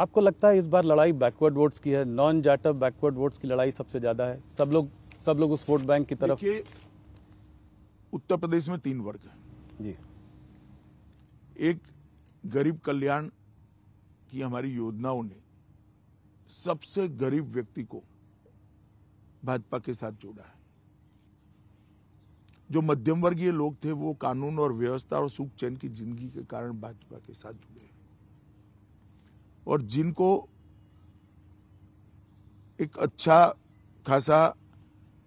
आपको लगता है इस बार लड़ाई बैकवर्ड वोट्स की है नॉन जाटअप बैकवर्ड वोट्स की लड़ाई सबसे ज्यादा है सब लोग सब लोग उस वोट बैंक की तरफ उत्तर प्रदेश में तीन वर्ग है जी एक गरीब कल्याण की हमारी योजनाओं ने सबसे गरीब व्यक्ति को भाजपा के साथ जोड़ा है जो मध्यम वर्गीय लोग थे वो कानून और व्यवस्था और सुख चैन की जिंदगी के कारण भाजपा के साथ जुड़े और जिनको एक अच्छा खासा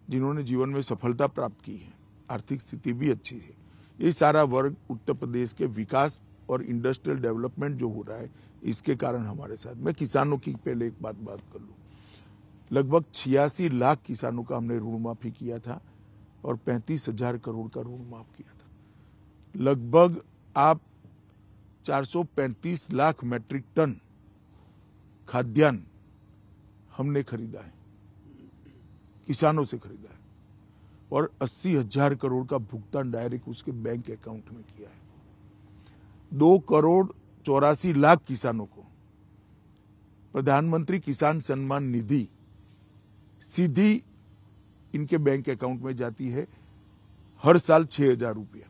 जिन्होंने जीवन में सफलता प्राप्त की है आर्थिक स्थिति भी अच्छी है ये सारा वर्ग उत्तर प्रदेश के विकास और इंडस्ट्रियल डेवलपमेंट जो हो रहा है इसके कारण हमारे साथ मैं किसानों की पहले एक बात बात कर लूँ लगभग छियासी लाख किसानों का हमने ऋण माफी किया था और पैंतीस हजार करोड़ का ऋण माफ किया था लगभग आप 435 लाख मैट्रिक टन खाद्यान्न हमने खरीदा है किसानों से खरीदा है और अस्सी हजार करोड़ का भुगतान डायरेक्ट उसके बैंक अकाउंट में किया है दो करोड़ चौरासी लाख किसानों को प्रधानमंत्री किसान सम्मान निधि सीधी इनके बैंक अकाउंट में जाती है हर साल छह हजार रुपया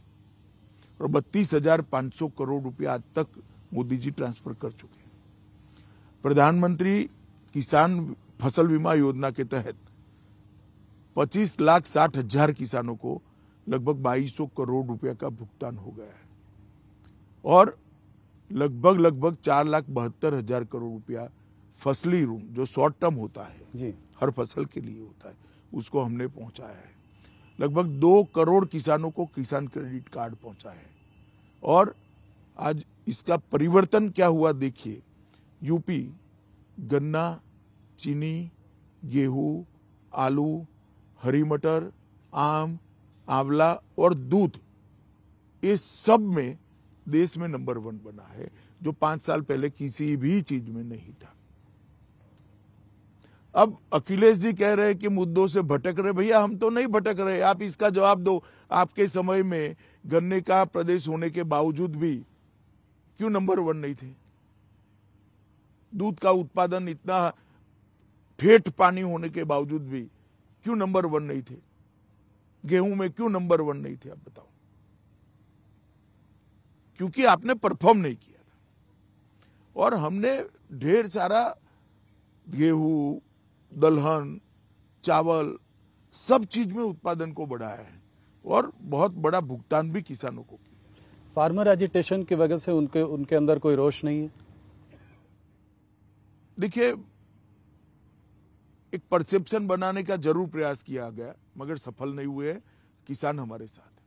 और बत्तीस हजार पांच सौ करोड़ रुपया आज तक मोदी जी ट्रांसफर कर चुके प्रधानमंत्री किसान फसल बीमा योजना के तहत 25 लाख साठ हजार किसानों को लगभग 2200 करोड़ रुपया का भुगतान हो गया है और लगभग लगभग चार लाख बहत्तर हजार करोड़ रुपया फसली ऋण जो शॉर्ट टर्म होता है जी। हर फसल के लिए होता है उसको हमने पहुंचाया है लगभग दो करोड़ किसानों को किसान क्रेडिट कार्ड पहुंचा है और आज इसका परिवर्तन क्या हुआ देखिए यूपी गन्ना चीनी गेहूँ आलू हरी मटर आम आंवला और दूध इस सब में देश में नंबर वन बना है जो पांच साल पहले किसी भी चीज में नहीं था अब अखिलेश जी कह रहे हैं कि मुद्दों से भटक रहे भैया हम तो नहीं भटक रहे आप इसका जवाब दो आपके समय में गन्ने का प्रदेश होने के बावजूद भी क्यों नंबर वन नहीं थे दूध का उत्पादन इतना ठेठ पानी होने के बावजूद भी क्यों नंबर वन नहीं थे गेहूं में क्यों नंबर वन नहीं थे आप बताओ क्योंकि आपने परफॉर्म नहीं किया था और हमने ढेर सारा गेहूं दलहन चावल सब चीज में उत्पादन को बढ़ाया है और बहुत बड़ा भुगतान भी किसानों को किया फार्मर एजिटेशन की वजह से उनके उनके अंदर कोई रोष नहीं है देखिए एक परसेप्शन बनाने का जरूर प्रयास किया गया मगर सफल नहीं हुए किसान हमारे साथ